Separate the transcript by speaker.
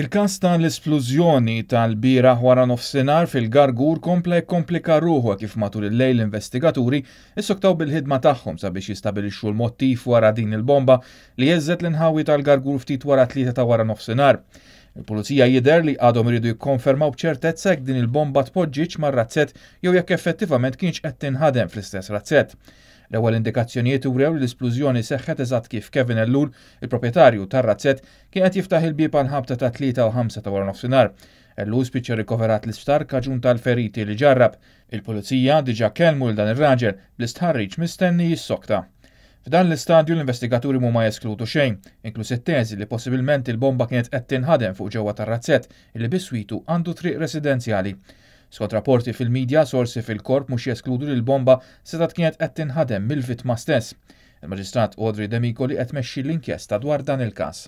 Speaker 1: Il-kas ta' l-esplużjoni tal-bira wara nofsinar fil-gargur komple komplika ruħu kif matul il-lejl l-investigaturi issoktaw bil-ħidma tagħhom sabiex jistabilixxu l-mottif wara din il-bomba li jeżet l-inħawi tal-gargur ftit wara tlieta ta' wara nofsinar. Il-pulizija jider li għadhom iridu jikkonfermaw b'ċertezza jekk din il-bomba tpoġġiċ mar-razzett jew jekk effettivament kienx qed tinħadem fl-istess razzett. L-ewwel indikazzjonijiet urew li l-isplużjoni seħħet eżatt kif Kevin Ellul, il-proprjetarju tar-razzett, kienet jiftaħ il-bieb għal ħabta ta' 3 u 5 ta' nofsinhar. Ellul spiċċa rikoverat l-isptar kaġun tal-feriti li ġarrab. Il-pulizija diġà kelmu l dan ir-raġel bl-istħarriġ mistenni jissokta. F'dan l-istadju l-investigaturi mu ma jeskludu xejn, inklus it-teżi li possibilment il-bomba kienet qed tinħadem fuq ġewwa tar-razzett li biswitu għandu triq residenzjali. Skont rapporti fil-medja, sorsi fil-korp mhux jeskludu li l-bomba setat kienet qed tinħadem mill-vittma stess. Il-Maġistrat Audrey Demico li qed mexxi l-inkjesta dwar dan il-każ.